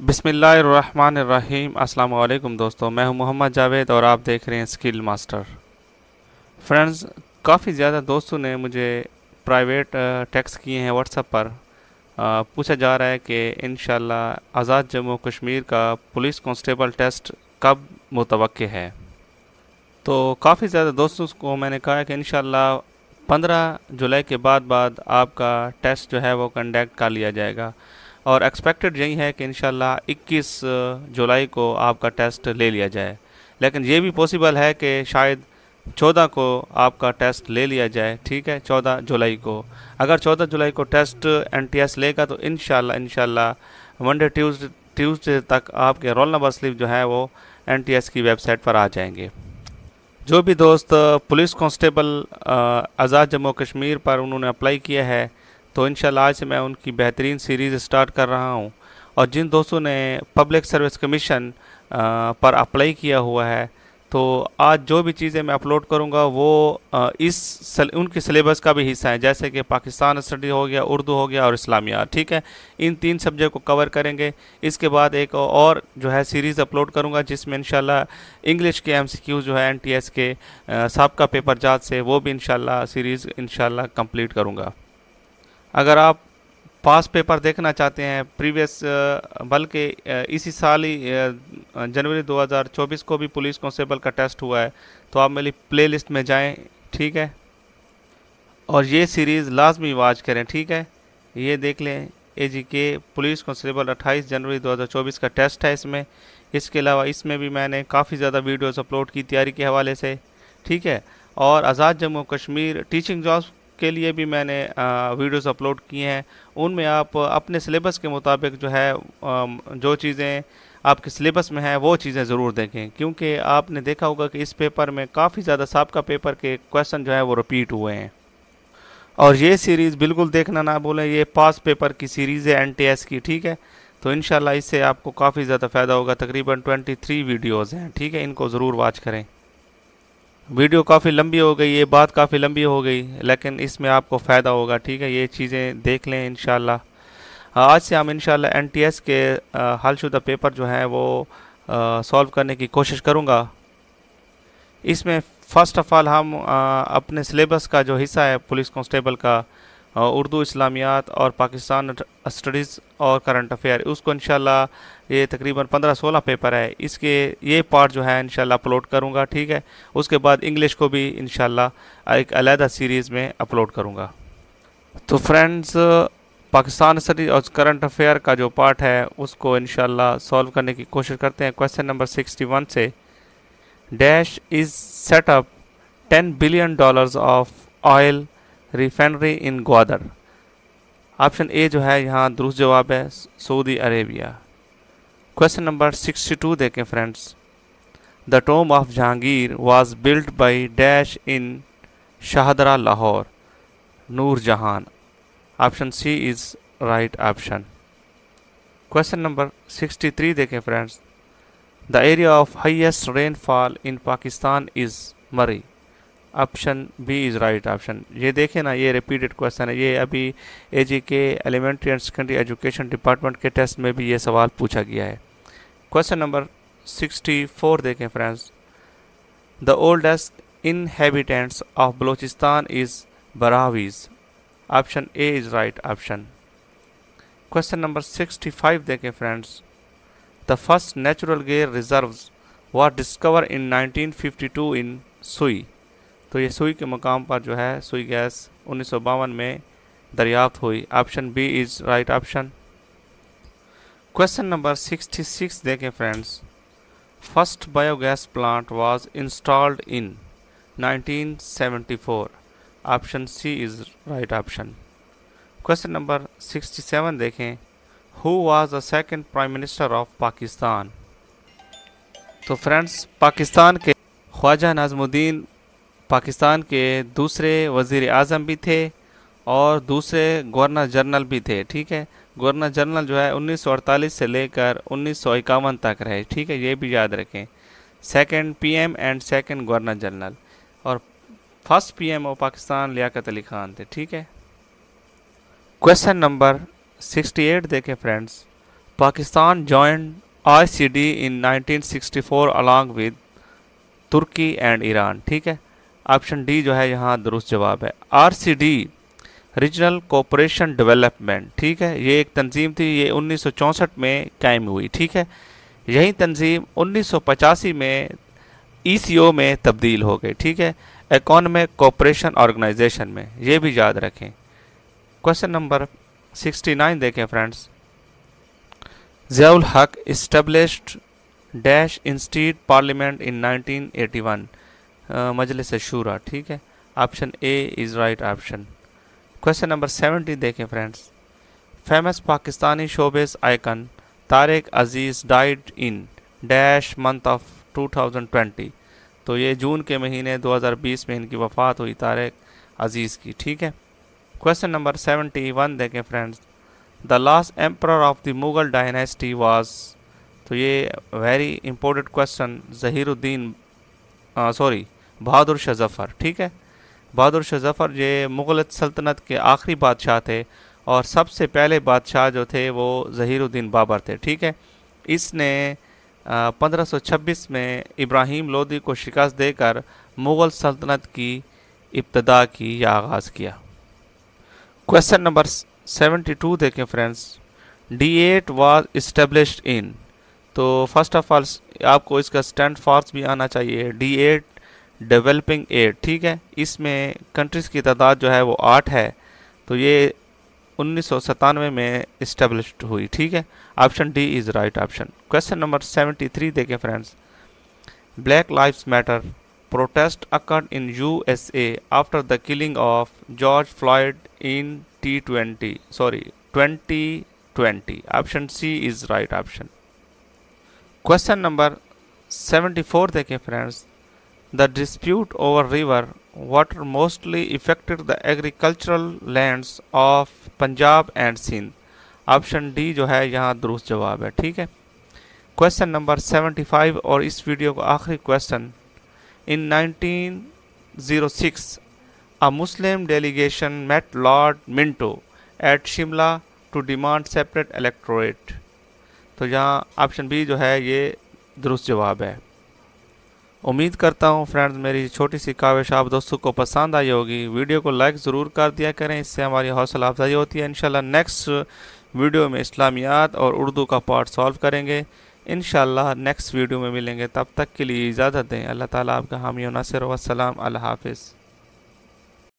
बिसमीम् अल्लाम दोस्तों मैं हूं मोहम्मद जावेद और आप देख रहे हैं स्किल मास्टर फ्रेंड्स काफ़ी ज़्यादा दोस्तों ने मुझे प्राइवेट टैक्स किए हैं व्हाट्सएप पर पूछा जा रहा है कि इन आज़ाद जम्मू कश्मीर का पुलिस कांस्टेबल टेस्ट कब मुतव है तो काफ़ी ज़्यादा दोस्तों को मैंने कहा कि इन पंद्रह जुलाई के बाद बाद आपका टेस्ट जो है वो कंडक्ट कर लिया जाएगा और एक्सपेक्टेड यही है कि इन 21 जुलाई को आपका टेस्ट ले लिया जाए लेकिन ये भी पॉसिबल है कि शायद 14 को आपका टेस्ट ले लिया जाए ठीक है 14 जुलाई को अगर 14 जुलाई को टेस्ट एन लेगा तो इन शाला मंडे ट्यूजडे ट्यूसडे तक आपके रोल नंबर स्लिप जो है वो एन की वेबसाइट पर आ जाएंगे जो भी दोस्त पुलिस कांस्टेबल आज़ाद जम्मू कश्मीर पर उन्होंने अप्लाई किया है तो इन आज मैं उनकी बेहतरीन सीरीज़ स्टार्ट कर रहा हूँ और जिन दोस्तों ने पब्लिक सर्विस कमीशन पर अप्लाई किया हुआ है तो आज जो भी चीज़ें मैं अपलोड करूँगा वो इस सल, उनके सिलेबस का भी हिस्सा है जैसे कि पाकिस्तान स्टडी हो गया उर्दू हो गया और इस्लामिया ठीक है इन तीन सब्जेक्ट को कवर करेंगे इसके बाद एक और जो है सीरीज़ अपलोड करूँगा जिसमें इन इंग्लिश के एम जो है एन के सबका पेपर जात से वो भी इन सीरीज़ इन कम्प्लीट करूँगा अगर आप पास पेपर देखना चाहते हैं प्रीवियस बल्कि इसी साल ही जनवरी 2024 को भी पुलिस कॉन्स्टेबल का टेस्ट हुआ है तो आप मेरी प्लेलिस्ट में जाएं ठीक है और ये सीरीज़ लाजमी वाच करें ठीक है ये देख लें ए जी के पुलिस कॉन्स्टेबल 28 जनवरी 2024 का टेस्ट है इसमें इसके अलावा इसमें भी मैंने काफ़ी ज़्यादा वीडियोज़ अपलोड की तैयारी के हवाले से ठीक है और आज़ाद जम्मू कश्मीर टीचिंग जॉब उसके लिए भी मैंने वीडियोस अपलोड किए हैं उनमें आप अपने सिलेबस के मुताबिक जो है जो चीज़ें आपके सिलेबस में हैं वो चीज़ें ज़रूर देखें क्योंकि आपने देखा होगा कि इस पेपर में काफ़ी ज़्यादा सबका पेपर के क्वेश्चन जो है वो रिपीट हुए हैं और ये सीरीज़ बिल्कुल देखना ना भूलें ये पास पेपर की सीरीज़ है एन की ठीक है तो इन इससे आपको काफ़ी ज़्यादा फ़ायदा होगा तकरीबन 23 वीडियोस हैं ठीक है इनको ज़रूर वॉच करें वीडियो काफ़ी लंबी हो गई ये बात काफ़ी लंबी हो गई लेकिन इसमें आपको फ़ायदा होगा ठीक है ये चीज़ें देख लें इन हाँ, आज से हम इन एन टी एस के हालशुदा पेपर जो हैं वो सॉल्व करने की कोशिश करूँगा इसमें फ़र्स्ट ऑफ़ ऑल हम आ, अपने सिलेबस का जो हिस्सा है पुलिस कॉन्स्टेबल का उर्दू इस्लामियात और पाकिस्तान स्टडीज़ और करंट अफेयर उसको इन ये तकरीबन पंद्रह सोलह पेपर है इसके ये पार्ट जो है इन अपलोड करूँगा ठीक है उसके बाद इंग्लिश को भी इन एक अलहदा सीरीज़ में अपलोड करूँगा तो फ्रेंड्स पाकिस्तान स्टडीज़ और करंट अफेयर का जो पार्ट है उसको इन सॉल्व करने की कोशिश करते हैं क्वेश्चन नंबर सिक्सटी वन से dash is setup ten billion dollars of oil refinery in Gwadar option A जो है यहाँ दुरुस्त जवाब है सऊदी अरेबिया क्वेश्चन नंबर 62 देखें friends the tomb of Jahangir was built by dash in Shahdara Lahore Noor Jahan option C is right option question number 63 देखें friends the area of highest rainfall in Pakistan is Murree option B is right option ये देखें ना ये repeated question है ये अभी A G के elementary and secondary education department के टेस्ट में भी ये सवाल पूछा गया है क्वेश्चन नंबर सिक्सटी फोर देखें friends the oldest inhabitants of Balochistan is Brahuis option A is right option question number sixty five देखें friends the first natural gas reserve was discovered in 1952 in Sui तो ये सुई के मकाम पर जो है सुई गैस उन्नीस में दरियाफ्त हुई option B is right option question number 66 देखें friends first biogas plant was installed in 1974 option C is right option question number 67 देखें who was the second prime minister of Pakistan तो फ्रेंड्स पाकिस्तान के ख्वाजा नाजमुद्दीन पाकिस्तान के दूसरे वज़ी अजम भी थे और दूसरे गवर्नर जनरल भी थे ठीक है गवर्नर जनरल जो है 1948 से लेकर उन्नीस तक रहे ठीक है ये भी याद रखें second PM and second governor general और first PM of Pakistan Liaquat Ali Khan थे ठीक है क्वेश्चन नंबर 68 देखें friends Pakistan join ICD in 1964 along with Turkey and Iran ठीक है ऑप्शन डी जो है यहाँ दुरुस्त जवाब है R C D regional cooperation development ठीक है ये एक तंजीम थी ये 1964 में कायम हुई ठीक है यही तंजीम 1985 में ईसीओ e में तब्दील हो गई ठीक है एकॉनमिक कोऑपरेशन ऑर्गेनाइजेशन में ये भी याद रखें क्वेश्चन नंबर 69 देखें friends Zia-ul Haq established dash institute parliament in one Majlis Shura ठीक है option A is right option question number seventy देखें friends famous Pakistani showbiz icon Tariq Aziz died in dash month of 2020 तो ये जून के महीने 2020 में इनकी वफ़ात हुई तारिक अजीज़ की ठीक है क्वेश्चन नंबर सेवेंटी वन देखें friends the last emperor of the Mughal dynasty was तो ये very important question Zahiruddin sorry Bahadur Shah Zafar ठीक है बहादुर शाह जफ़र ये मुग़ल सल्तनत के आखिरी बादशाह थे और सबसे पहले बादशाह जो थे वो ज़हीरुद्दीन बाबर थे ठीक है इसने 1526 में इब्राहिम लोदी को शिकस्त देकर मुग़ल सल्तनत की इब्तदा की या आगाज़ किया क्वेश्चन नंबर 72 देखें friends D eight was establish in तो फर्स्ट ऑफ ऑल आपको इसका स्टैंड फॉर्स भी आना चाहिए डी एट डेवलपिंग एड ठीक है इसमें कंट्रीज़ की तादाद जो है वो आठ है तो ये उन्नीस में इस्टेब्लिश हुई ठीक है option D is right option question number 73 देखें friends black life matter protest occurred in USA after the killing of George Floyd in T twenty sorry twenty twenty option C is right option question number 74 देखें friends The dispute over river water mostly affected the agricultural lands of Punjab and Sindh. Option D जो है यहाँ दुरुस्त जवाब है ठीक है question number 75 और इस वीडियो का आखिरी question in 1906 a Muslim delegation met Lord Minto at Shimla to demand separate electorate तो यहाँ ऑप्शन बी जो है ये दुरुस्त जवाब है उम्मीद करता हूँ फ्रेंड्स मेरी छोटी सी काविश आप दोस्तों को पसंद आई होगी वीडियो को लाइक ज़रूर कर दिया करें इससे हमारी हौसला अफजाई होती है इन नेक्स्ट वीडियो में इस्लामियात और उर्दू का पार्ट सॉल्व करेंगे इन नेक्स्ट वीडियो में मिलेंगे तब तक के लिए इजाज़त दें अल्लाह ताला आपका हामी नासिर वसलाम अल्लाह हाफिज़